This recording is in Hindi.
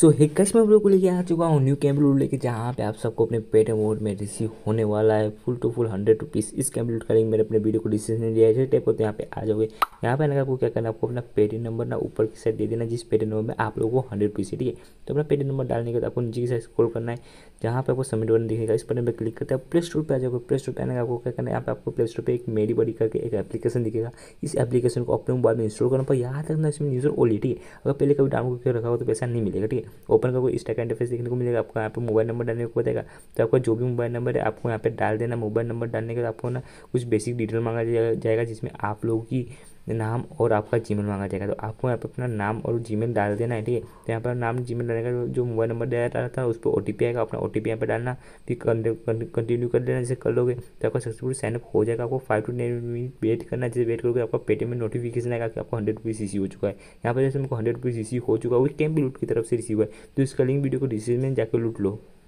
सो so, में हम लोग को लेके आ चुका हूँ न्यू कैम्प लूट लेके जहाँ पे आप सबको अपने पेट अमाउंट में रिसीव होने वाला है full to full hundred rupees इस कैम्प लूट लिंक मेरे अपने वीडियो को डिस्क्रिप्शन दिया है टाइप को तो यहाँ पे आ जाओगे यहाँ पे आने आपको क्या करना आपको अपना पेटीएम नंबर ना ऊपर की साइड दे देना जिस पेटीएम नंबर में आप लोगों को हंड्रेड रुपीज़ ठीक है तो अपना पेटीएम नंबर डालने के बाद आपको नीचे की साइड स्कोल करना है जहाँ पे आपको सबमिट बटन दिखेगा इस बटन पर क्लिक करते हैं प्ले स्टोर पर आ जाएगा प्ले स्टोर पर आने का आपको क्या करना है यहाँ पे आपको प्ले स्टोर पर एक मेरी बड़ी करके एक एप्लीकेशन दिखेगा इस एप्लीकेशन को अपने मोबाइल में इंस्टॉल करना पर यहाँ तक ना इसमें यूजर ओली ठीक है अगर पहले कभी डाउनलोड करके रखा हो तो पैसा नहीं मिलेगा ठीक है ओपन करके इस टाइप का इंटरफेस देखने को मिलेगा आपको यहाँ पर मोबाइल नंबर डालने को बताएगा तो आपका जो भी मोबाइल नंबर है आपको यहाँ पर डाल देना मोबाइल नंबर डालने के बाद आपको ना कुछ बेसिक डिटेल मांगा जाएगा जिसमें आप लोगों की नाम और आपका जीमेल मांगा जाएगा तो आपको यहाँ पर अपना नाम और जीमेल डाल देना है ठीक है तो यहाँ पर नाम जीमेल का जो मोबाइल नंबर डाला था उस पर ओ आएगा अपना ओ टी पी यहाँ पर डालना फिर कंटिन्यू कर देना जैसे कर लोगे तो आपका सक्सेसफुल साइनअप हो जाएगा आपको five to nine minute wait करना जैसे वेट करोगे आपका पेटीएम में नोटिफिकेशन आएगा कि आपको हंड्रेड रुपीज़ सी हो चुका है यहाँ पर जैसे हमको हंड्रेड रुपीज़ सी हो चुका है वो टाइम भी लूट की तरफ से रिसीव है तो इसका लिंक वीडियो को डिसीजन में जाकर लूट लो